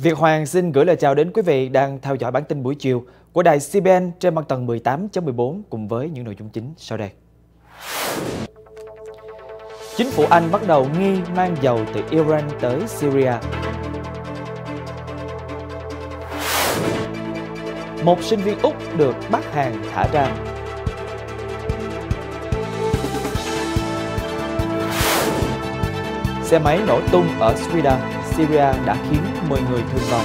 Việt Hoàng xin gửi lời chào đến quý vị đang theo dõi bản tin buổi chiều của đài CBN trên băng tầng 18.14 cùng với những nội dung chính sau đây. Chính phủ Anh bắt đầu nghi mang dầu từ Iran tới Syria. Một sinh viên Úc được bắt hàng thả ra. Xe máy nổ tung ở Sweden. Syria đã khiến 10 người thương vong.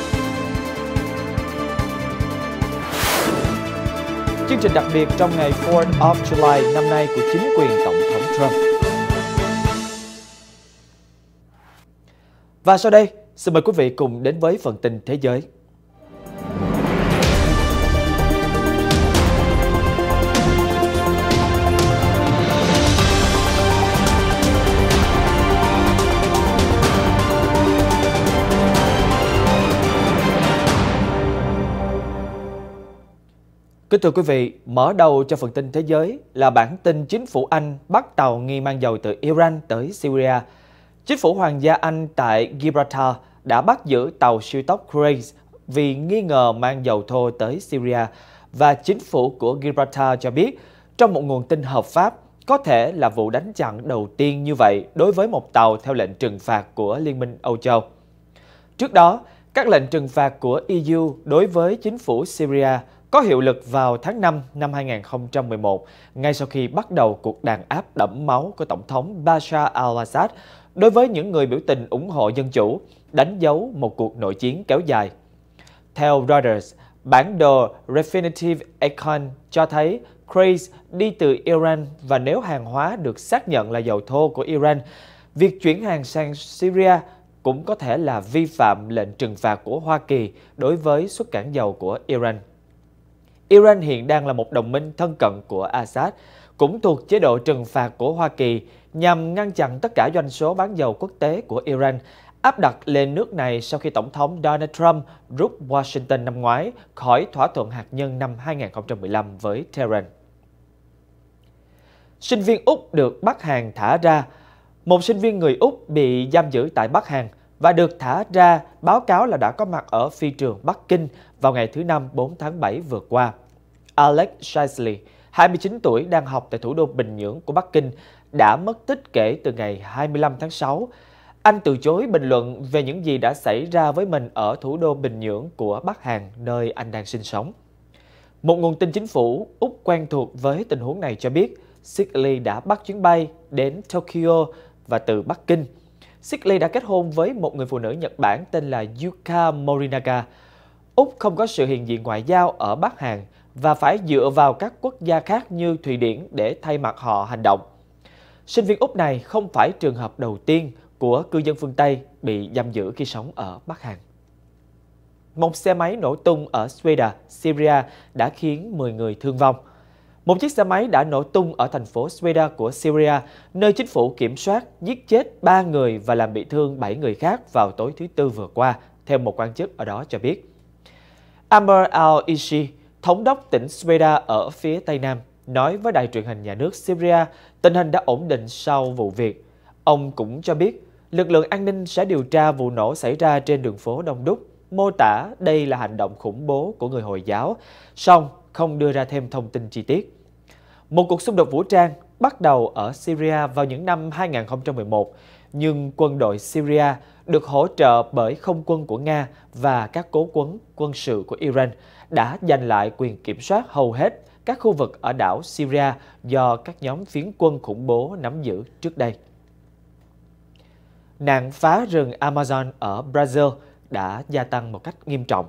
Chương trình đặc biệt trong ngày 4th of July năm nay của chính quyền Tổng thống Trump. Và sau đây, xin mời quý vị cùng đến với phần tin thế giới. Kính thưa quý vị, mở đầu cho phần tin thế giới là bản tin chính phủ Anh bắt tàu nghi mang dầu từ Iran tới Syria. Chính phủ Hoàng gia Anh tại Gibraltar đã bắt giữ tàu siêu tốc Grace vì nghi ngờ mang dầu thô tới Syria và chính phủ của Gibraltar cho biết trong một nguồn tin hợp pháp có thể là vụ đánh chặn đầu tiên như vậy đối với một tàu theo lệnh trừng phạt của Liên minh Âu Châu. Trước đó, các lệnh trừng phạt của EU đối với chính phủ Syria có hiệu lực vào tháng 5 năm 2011, ngay sau khi bắt đầu cuộc đàn áp đẫm máu của Tổng thống Bashar al-Assad đối với những người biểu tình ủng hộ dân chủ, đánh dấu một cuộc nội chiến kéo dài. Theo Reuters, bản đồ Refinitive Econ cho thấy Craze đi từ Iran và nếu hàng hóa được xác nhận là dầu thô của Iran, việc chuyển hàng sang Syria cũng có thể là vi phạm lệnh trừng phạt của Hoa Kỳ đối với xuất cảng dầu của Iran. Iran hiện đang là một đồng minh thân cận của Assad, cũng thuộc chế độ trừng phạt của Hoa Kỳ nhằm ngăn chặn tất cả doanh số bán dầu quốc tế của Iran áp đặt lên nước này sau khi Tổng thống Donald Trump rút Washington năm ngoái khỏi thỏa thuận hạt nhân năm 2015 với Tehran. Sinh viên Úc được Bắc Hàn thả ra. Một sinh viên người Úc bị giam giữ tại Bắc Hàn – và được thả ra báo cáo là đã có mặt ở phi trường Bắc Kinh vào ngày thứ Năm 4 tháng 7 vừa qua. Alex Shisley, 29 tuổi, đang học tại thủ đô Bình Nhưỡng của Bắc Kinh, đã mất tích kể từ ngày 25 tháng 6. Anh từ chối bình luận về những gì đã xảy ra với mình ở thủ đô Bình Nhưỡng của Bắc Hàn, nơi anh đang sinh sống. Một nguồn tin chính phủ Úc quen thuộc với tình huống này cho biết, Sigley đã bắt chuyến bay đến Tokyo và từ Bắc Kinh Sickley đã kết hôn với một người phụ nữ Nhật Bản tên là Yuka Morinaga. Úc không có sự hiện diện ngoại giao ở Bắc Hàn và phải dựa vào các quốc gia khác như Thụy Điển để thay mặt họ hành động. Sinh viên Úc này không phải trường hợp đầu tiên của cư dân phương Tây bị giam giữ khi sống ở Bắc Hàn. Một xe máy nổ tung ở Sweden, Syria đã khiến 10 người thương vong – một chiếc xe máy đã nổ tung ở thành phố Sweda của Syria, nơi chính phủ kiểm soát giết chết 3 người và làm bị thương 7 người khác vào tối thứ Tư vừa qua, theo một quan chức ở đó cho biết. Amr al-Ishi, thống đốc tỉnh Sweda ở phía Tây Nam, nói với đài truyền hình nhà nước Syria tình hình đã ổn định sau vụ việc. Ông cũng cho biết lực lượng an ninh sẽ điều tra vụ nổ xảy ra trên đường phố Đông Đúc, mô tả đây là hành động khủng bố của người Hồi giáo. Song, không đưa ra thêm thông tin chi tiết. Một cuộc xung đột vũ trang bắt đầu ở Syria vào những năm 2011, nhưng quân đội Syria được hỗ trợ bởi không quân của Nga và các cố quấn quân sự của Iran đã giành lại quyền kiểm soát hầu hết các khu vực ở đảo Syria do các nhóm phiến quân khủng bố nắm giữ trước đây. Nạn phá rừng Amazon ở Brazil đã gia tăng một cách nghiêm trọng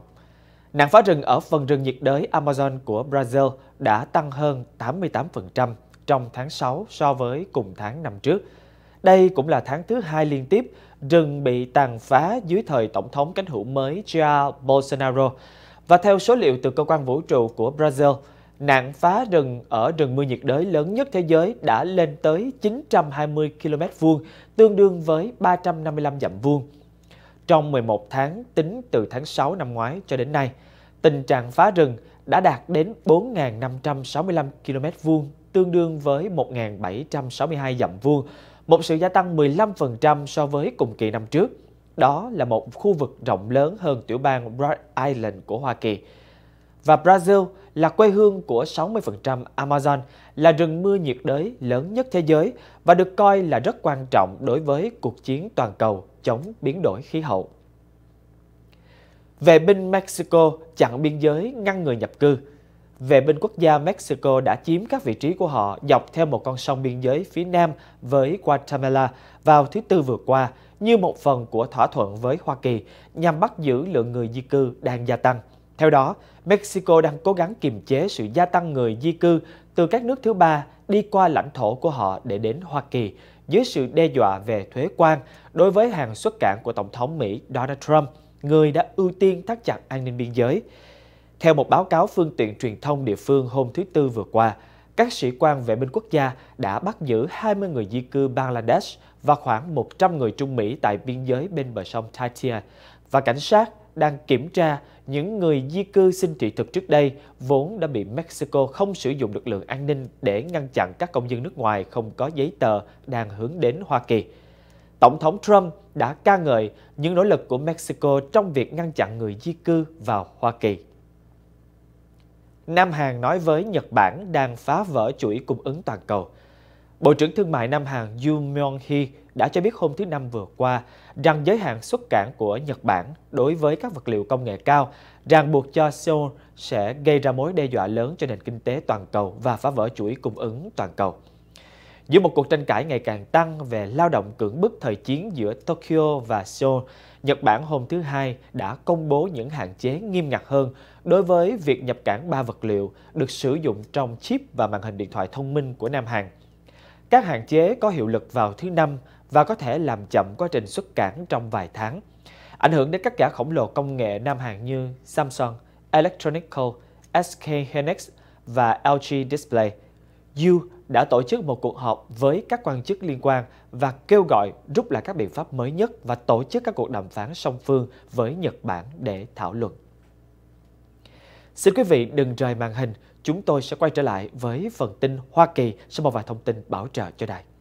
Nạn phá rừng ở phần rừng nhiệt đới Amazon của Brazil đã tăng hơn 88% trong tháng 6 so với cùng tháng năm trước. Đây cũng là tháng thứ hai liên tiếp rừng bị tàn phá dưới thời Tổng thống cánh hữu mới Jair Bolsonaro. Và theo số liệu từ Cơ quan Vũ trụ của Brazil, nạn phá rừng ở rừng mưa nhiệt đới lớn nhất thế giới đã lên tới 920 km vuông, tương đương với 355 dặm vuông trong 11 tháng tính từ tháng 6 năm ngoái cho đến nay, tình trạng phá rừng đã đạt đến 4.565 km vuông, tương đương với 1.762 dặm vuông, một sự gia tăng 15% so với cùng kỳ năm trước. Đó là một khu vực rộng lớn hơn tiểu bang Rhode Island của Hoa Kỳ. Và Brazil là quê hương của 60% Amazon, là rừng mưa nhiệt đới lớn nhất thế giới và được coi là rất quan trọng đối với cuộc chiến toàn cầu chống biến đổi khí hậu. Vệ binh Mexico chặn biên giới ngăn người nhập cư. Vệ binh quốc gia Mexico đã chiếm các vị trí của họ dọc theo một con sông biên giới phía nam với Guatemala vào thứ Tư vừa qua như một phần của thỏa thuận với Hoa Kỳ nhằm bắt giữ lượng người di cư đang gia tăng. Theo đó, Mexico đang cố gắng kiềm chế sự gia tăng người di cư từ các nước thứ ba đi qua lãnh thổ của họ để đến Hoa Kỳ dưới sự đe dọa về thuế quan đối với hàng xuất cảng của Tổng thống Mỹ Donald Trump, người đã ưu tiên thắt chặt an ninh biên giới. Theo một báo cáo phương tiện truyền thông địa phương hôm thứ Tư vừa qua, các sĩ quan vệ binh quốc gia đã bắt giữ 20 người di cư Bangladesh và khoảng 100 người Trung Mỹ tại biên giới bên bờ sông Tatia. Và cảnh sát đang kiểm tra những người di cư xin thị thực trước đây vốn đã bị Mexico không sử dụng lực lượng an ninh để ngăn chặn các công dân nước ngoài không có giấy tờ đang hướng đến Hoa Kỳ. Tổng thống Trump đã ca ngợi những nỗ lực của Mexico trong việc ngăn chặn người di cư vào Hoa Kỳ. Nam Hàn nói với Nhật Bản đang phá vỡ chuỗi cung ứng toàn cầu – Bộ trưởng Thương mại Nam Hàn Yoo Myung-hee đã cho biết hôm thứ Năm vừa qua rằng giới hạn xuất cảng của Nhật Bản đối với các vật liệu công nghệ cao ràng buộc cho Seoul sẽ gây ra mối đe dọa lớn cho nền kinh tế toàn cầu và phá vỡ chuỗi cung ứng toàn cầu. Giữa một cuộc tranh cãi ngày càng tăng về lao động cưỡng bức thời chiến giữa Tokyo và Seoul, Nhật Bản hôm thứ Hai đã công bố những hạn chế nghiêm ngặt hơn đối với việc nhập cảng ba vật liệu được sử dụng trong chip và màn hình điện thoại thông minh của Nam Hàn – các hạn chế có hiệu lực vào thứ năm và có thể làm chậm quá trình xuất cảng trong vài tháng, ảnh hưởng đến các gã khổng lồ công nghệ Nam Hàn như Samsung, Electronic Co, SK Hynix và LG Display. You đã tổ chức một cuộc họp với các quan chức liên quan và kêu gọi rút lại các biện pháp mới nhất và tổ chức các cuộc đàm phán song phương với Nhật Bản để thảo luận. Xin quý vị đừng rời màn hình, chúng tôi sẽ quay trở lại với phần tin Hoa Kỳ sau một vài thông tin bảo trợ cho đài.